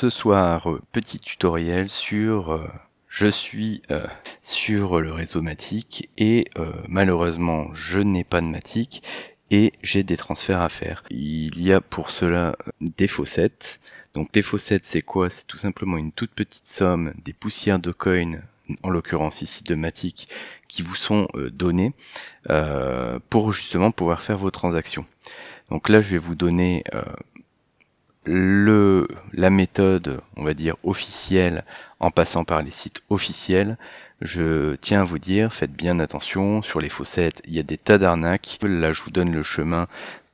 Ce soir, euh, petit tutoriel sur... Euh, je suis euh, sur le réseau Matic et malheureusement je n'ai pas de Matic et j'ai des transferts à faire. Il y a pour cela des faussettes. Donc des faussettes c'est quoi C'est tout simplement une toute petite somme des poussières de coins en l'occurrence ici de Matic, qui vous sont données pour justement pouvoir faire vos transactions. Donc là, je vais vous donner le, la méthode, on va dire, officielle, en passant par les sites officiels, je tiens à vous dire, faites bien attention, sur les faussettes, il y a des tas d'arnaques. Là, je vous donne le chemin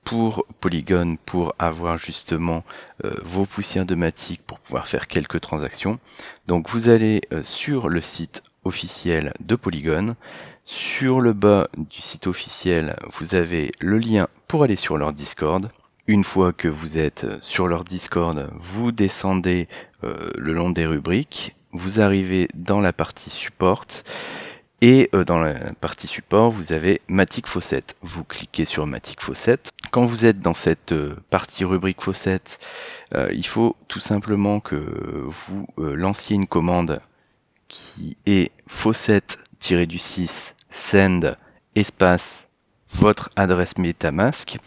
pour Polygon pour avoir justement euh, vos poussières de Matic pour pouvoir faire quelques transactions. Donc vous allez euh, sur le site officiel de Polygon. Sur le bas du site officiel, vous avez le lien pour aller sur leur Discord une fois que vous êtes euh, sur leur Discord, vous descendez euh, le long des rubriques, vous arrivez dans la partie support, et euh, dans la partie support, vous avez Matic Faucette. Vous cliquez sur Matic Faucet. Quand vous êtes dans cette partie rubrique Faucette, il faut tout simplement que vous lanciez une commande qui est faucette-du-6 send espace votre adresse MetaMask,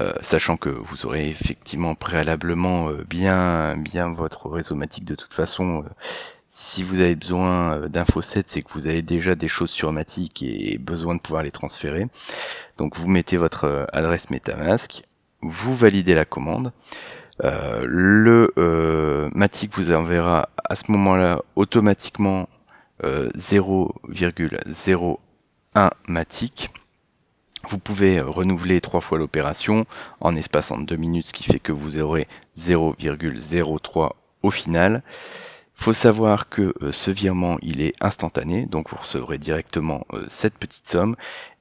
euh, sachant que vous aurez effectivement préalablement euh, bien, bien votre réseau matic de toute façon. Euh, si vous avez besoin d'infosets, c'est que vous avez déjà des choses sur Matic et besoin de pouvoir les transférer. Donc vous mettez votre adresse MetaMask, vous validez la commande. le Matic vous enverra à ce moment-là automatiquement 0,01 Matic vous pouvez euh, renouveler trois fois l'opération en espace en deux minutes, ce qui fait que vous aurez 0,03 au final. Il Faut savoir que euh, ce virement il est instantané, donc vous recevrez directement euh, cette petite somme.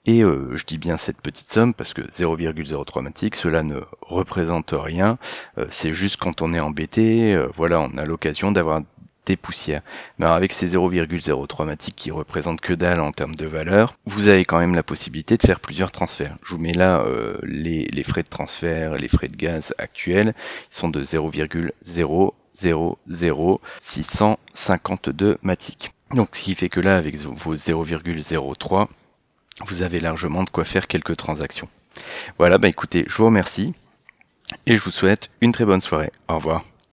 Et je dis bien cette petite somme parce que 0,03 matic, cela ne représente rien. c'est juste quand on est embêté, voilà, on a l'occasion d'avoir poussières. Mais avec ces 0,03 matiques qui représentent que dalle en termes de valeur, vous avez quand même la possibilité de faire plusieurs transferts. Je vous mets là euh, les, frais de transfert, les frais de gaz actuels, sont de 0,000652 matiques. Matic. Donc ce qui fait que là, avec vos 0,03, vous avez largement de quoi faire quelques transactions. Voilà, bah écoutez, je vous remercie et je vous souhaite une très bonne soirée. Au revoir.